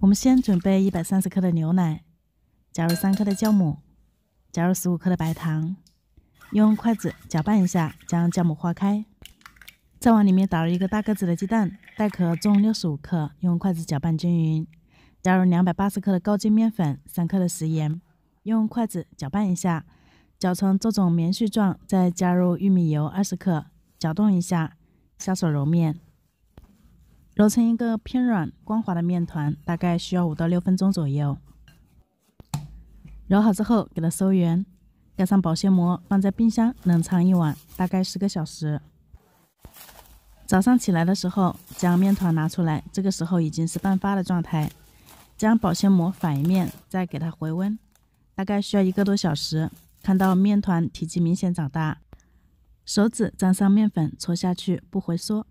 我们先准备一百三十克的牛奶，加入三克的酵母，加入十五克的白糖，用筷子搅拌一下，将酵母化开。再往里面打入一个大个子的鸡蛋，蛋壳重六十五克，用筷子搅拌均匀。加入两百八十克的高筋面粉，三克的食盐，用筷子搅拌一下，搅成这种棉絮状。再加入玉米油二十克，搅动一下，下手揉面。揉成一个偏软光滑的面团，大概需要五到六分钟左右。揉好之后，给它收圆，盖上保鲜膜，放在冰箱冷藏一晚，大概十个小时。早上起来的时候，将面团拿出来，这个时候已经是半发的状态。将保鲜膜反一面，再给它回温，大概需要一个多小时。看到面团体积明显长大，手指沾上面粉搓下去不回缩。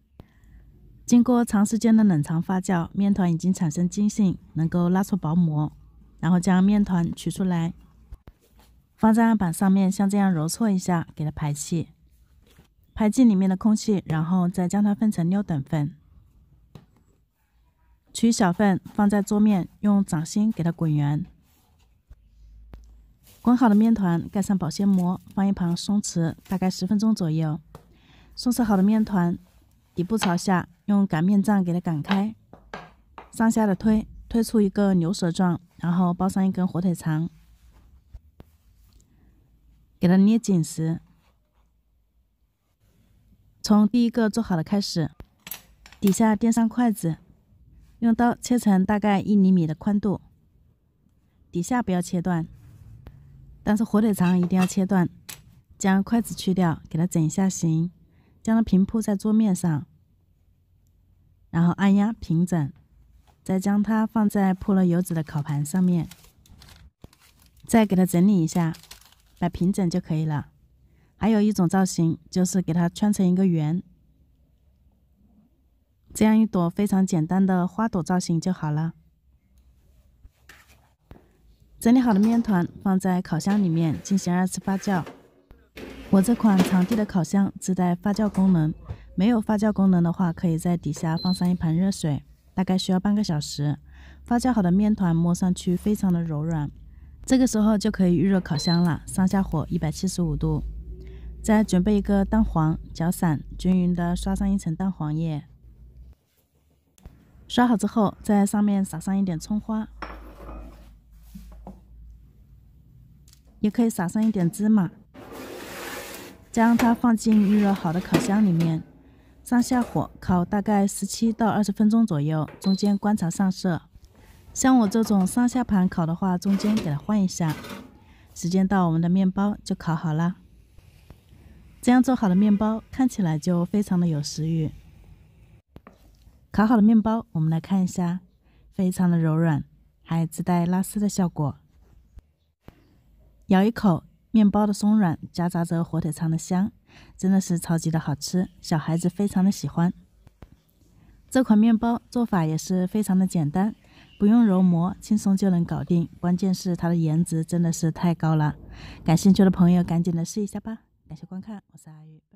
经过长时间的冷藏发酵，面团已经产生筋性，能够拉出薄膜。然后将面团取出来，放在案板上面，像这样揉搓一下，给它排气，排气里面的空气，然后再将它分成六等份。取小份放在桌面，用掌心给它滚圆。滚好的面团盖上保鲜膜，放一旁松弛，大概十分钟左右。松弛好的面团。底部朝下，用擀面杖给它擀开，上下的推，推出一个牛舌状，然后包上一根火腿肠，给它捏紧实。从第一个做好的开始，底下垫上筷子，用刀切成大概一厘米的宽度，底下不要切断，但是火腿肠一定要切断。将筷子去掉，给它整一下形，将它平铺在桌面上。然后按压平整，再将它放在铺了油纸的烤盘上面，再给它整理一下，摆平整就可以了。还有一种造型就是给它圈成一个圆，这样一朵非常简单的花朵造型就好了。整理好的面团放在烤箱里面进行二次发酵。我这款场地的烤箱自带发酵功能。没有发酵功能的话，可以在底下放上一盆热水，大概需要半个小时。发酵好的面团摸上去非常的柔软，这个时候就可以预热烤箱了，上下火一百七十五度。再准备一个蛋黄，搅散，均匀的刷上一层蛋黄液。刷好之后，在上面撒上一点葱花，也可以撒上一点芝麻。将它放进预热好的烤箱里面。上下火烤大概十七到二十分钟左右，中间观察上色。像我这种上下盘烤的话，中间给它换一下。时间到，我们的面包就烤好了。这样做好的面包看起来就非常的有食欲。烤好的面包，我们来看一下，非常的柔软，还自带拉丝的效果。咬一口，面包的松软夹杂着火腿肠的香。真的是超级的好吃，小孩子非常的喜欢。这款面包做法也是非常的简单，不用揉膜，轻松就能搞定。关键是它的颜值真的是太高了，感兴趣的朋友赶紧的试一下吧。感谢观看，我是阿玉。